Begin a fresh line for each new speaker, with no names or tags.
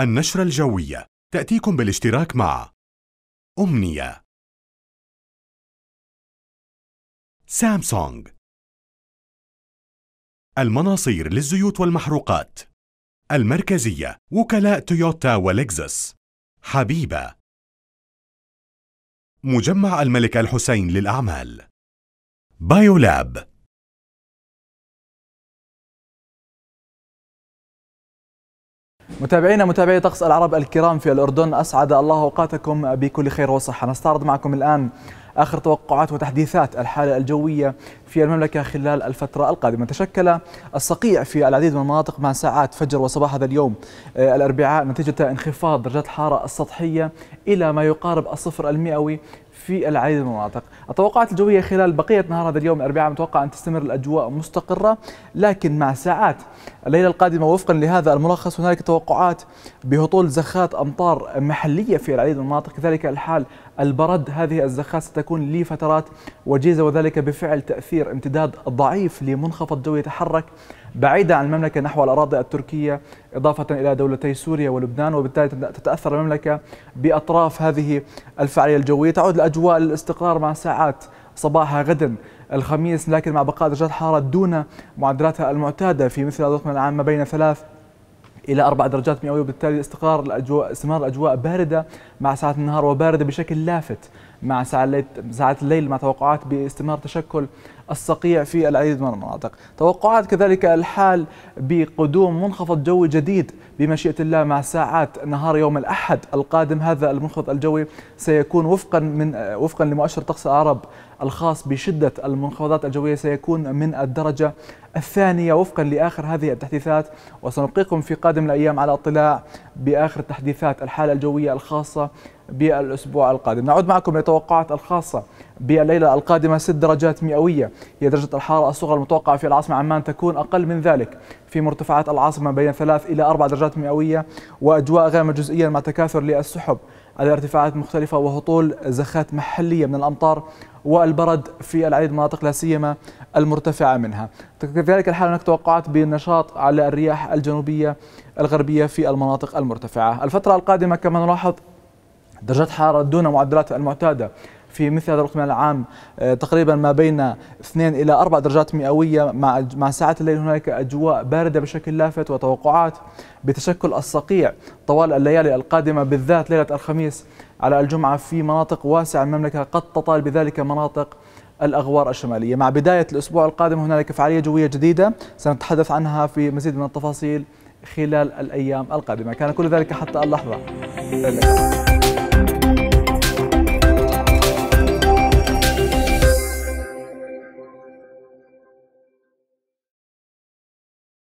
النشرة الجوية تأتيكم بالاشتراك مع أمنية سامسونج المناصير للزيوت والمحروقات المركزية وكلاء تويوتا ولكزس حبيبة مجمع الملك الحسين للأعمال بايولاب متابعينا متابعي طقس العرب الكرام في الأردن أسعد الله أوقاتكم بكل خير وصحة نستعرض معكم الآن آخر توقعات وتحديثات الحالة الجوية في المملكة خلال الفترة القادمة تشكل الصقيع في العديد من المناطق مع ساعات فجر وصباح هذا اليوم آه، الأربعاء نتيجة انخفاض درجات الحرارة السطحية إلى ما يقارب الصفر المئوي في العديد من المناطق التوقعات الجوية خلال بقية نهار هذا اليوم الأربعاء متوقع أن تستمر الأجواء مستقرة لكن مع ساعات الليلة القادمة وفقا لهذا الملخص هنالك توقعات بهطول زخات أمطار محلية في العديد من المناطق كذلك الحال البرد هذه الزخات ستكون لفترات وجيزة وذلك بفعل تأثير امتداد ضعيف لمنخفض جوي يتحرك بعيدة عن المملكة نحو الأراضي التركية إضافة إلى دولتي سوريا ولبنان وبالتالي تتأثر المملكة بأطراف هذه الفعالية الجوية تعود الأجواء للاستقرار مع ساعات صباحها غدا الخميس لكن مع بقاء درجات حرارة دون معدلاتها المعتادة في مثل هذا العام ما بين ثلاث الى اربع درجات مئويه وبالتالي استقرار الاجواء استمرار الاجواء بارده مع ساعات النهار وبارده بشكل لافت مع ساعات الليل مع توقعات باستمرار تشكل الصقيع في العديد من المناطق توقعات كذلك الحال بقدوم منخفض جوي جديد بمشيئة الله مع ساعات نهار يوم الأحد القادم هذا المنخفض الجوي سيكون وفقا من وفقا لمؤشر طقس العرب الخاص بشدة المنخفضات الجوية سيكون من الدرجة الثانية وفقا لآخر هذه التحديثات وسنبقيكم في قادم الأيام على اطلاع بآخر تحديثات الحالة الجوية الخاصة بالأسبوع القادم نعود معكم للتوقعات الخاصة بالليلة القادمة ست درجات مئوية هي درجة الحرارة الصغرى المتوقعة في العاصمة عمان تكون أقل من ذلك في مرتفعات العاصمة بين ثلاث إلى اربع درجات مئوية وأجواء غامة جزئيا مع تكاثر للسحب على ارتفاعات مختلفة وهطول زخات محلية من الأمطار والبرد في العديد من المناطق لا سيما المرتفعة منها كذلك الحال هناك توقعات بالنشاط على الرياح الجنوبية الغربية في المناطق المرتفعة الفترة القادمة كما نلاحظ درجات حرارة دون معدلات المعتادة في مثل هذا الوقت من العام آه، تقريبا ما بين 2 الى 4 درجات مئويه مع مع ساعات الليل هناك اجواء بارده بشكل لافت وتوقعات بتشكل الصقيع طوال الليالي القادمه بالذات ليله الخميس على الجمعه في مناطق واسعه المملكه قد تطال بذلك مناطق الأغوار الشمالية مع بداية الأسبوع القادم هنالك فعالية جوية جديدة سنتحدث عنها في مزيد من التفاصيل خلال الأيام القادمة كان كل ذلك حتى اللحظة